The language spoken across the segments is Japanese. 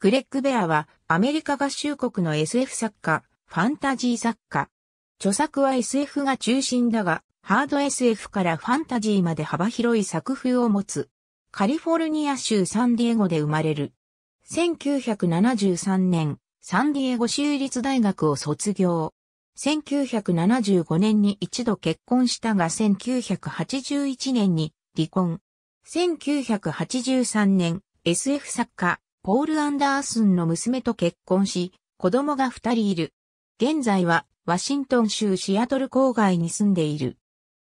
グレッグ・ベアはアメリカ合衆国の SF 作家、ファンタジー作家。著作は SF が中心だが、ハード SF からファンタジーまで幅広い作風を持つ。カリフォルニア州サンディエゴで生まれる。1973年、サンディエゴ州立大学を卒業。1975年に一度結婚したが1981年に離婚。1983年、SF 作家、ポール・アンダースンの娘と結婚し、子供が二人いる。現在は、ワシントン州シアトル郊外に住んでいる。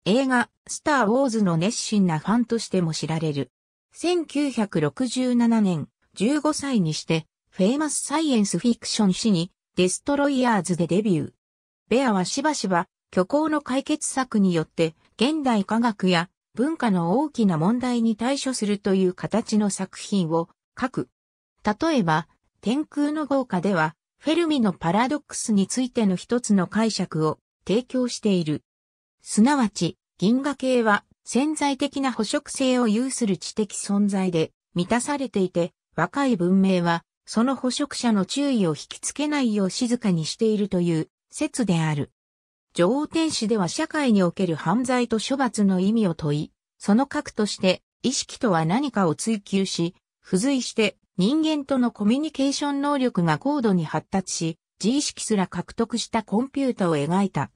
映画、スター・ウォーズの熱心なファンとしても知られる。1967年、15歳にして、フェイマス・サイエンス・フィクション誌に、デストロイヤーズでデビュー。ベアはしばしば、虚構の解決策によって、現代科学や文化の大きな問題に対処するという形の作品を書く。例えば、天空の豪華では、フェルミのパラドックスについての一つの解釈を提供している。すなわち、銀河系は潜在的な捕食性を有する知的存在で満たされていて、若い文明はその捕食者の注意を引きつけないよう静かにしているという説である。女王天使では社会における犯罪と処罰の意味を問い、その核として意識とは何かを追求し、付随して人間とのコミュニケーション能力が高度に発達し、自意識すら獲得したコンピュータを描いた。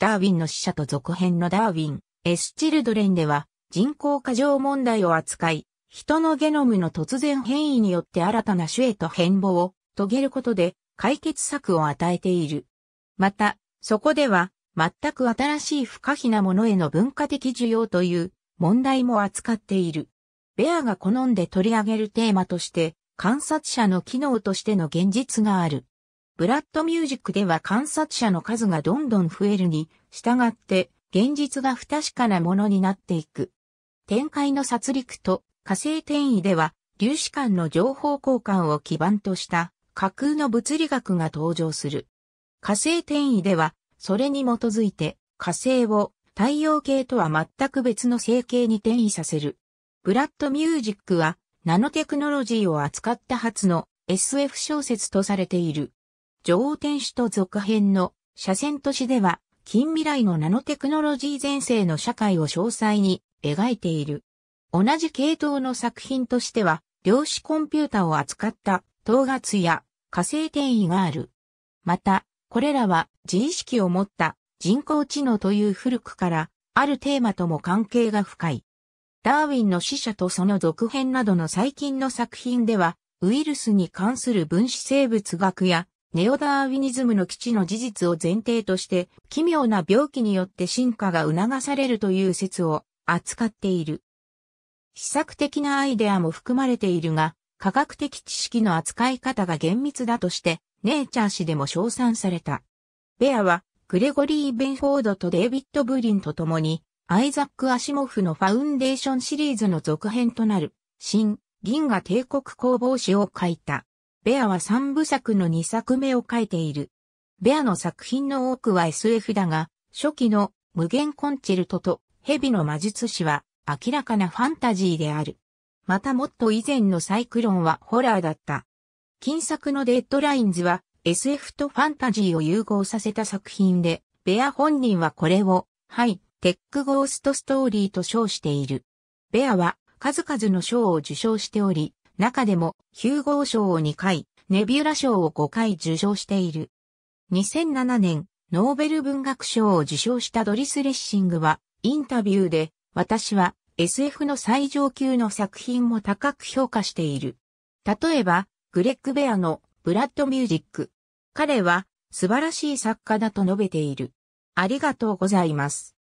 ダーウィンの死者と続編のダーウィン、エスチルドレンでは人口過剰問題を扱い、人のゲノムの突然変異によって新たな種へと変貌を遂げることで解決策を与えている。また、そこでは全く新しい不可避なものへの文化的需要という問題も扱っている。ベアが好んで取り上げるテーマとして、観察者の機能としての現実がある。ブラッドミュージックでは観察者の数がどんどん増えるに、従って、現実が不確かなものになっていく。展開の殺戮と火星転移では、粒子間の情報交換を基盤とした架空の物理学が登場する。火星転移では、それに基づいて火星を太陽系とは全く別の星系に転移させるブラッドミュージックはナノテクノロジーを扱った初の SF 小説とされている。女王天使と続編の斜線都市では近未来のナノテクノロジー前世の社会を詳細に描いている。同じ系統の作品としては量子コンピュータを扱った等月や火星転移がある。また、これらは自意識を持った人工知能という古くからあるテーマとも関係が深い。ダーウィンの死者とその続編などの最近の作品では、ウイルスに関する分子生物学や、ネオダーウィニズムの基地の事実を前提として、奇妙な病気によって進化が促されるという説を扱っている。試作的なアイデアも含まれているが、科学的知識の扱い方が厳密だとして、ネイチャー誌でも称賛された。ベアは、グレゴリー・ベンフォードとデイビッド・ブリンと共に、アイザック・アシモフのファウンデーションシリーズの続編となる、新、銀河帝国工房史を書いた。ベアは三部作の二作目を書いている。ベアの作品の多くは SF だが、初期の無限コンチェルトと蛇の魔術師は明らかなファンタジーである。またもっと以前のサイクロンはホラーだった。近作のデッドラインズは SF とファンタジーを融合させた作品で、ベア本人はこれを、はい、テックゴーストストーリーと称している。ベアは数々の賞を受賞しており、中でもヒューゴー賞を2回、ネビュラ賞を5回受賞している。2007年、ノーベル文学賞を受賞したドリス・レッシングは、インタビューで、私は SF の最上級の作品も高く評価している。例えば、グレッグ・ベアのブラッド・ミュージック。彼は素晴らしい作家だと述べている。ありがとうございます。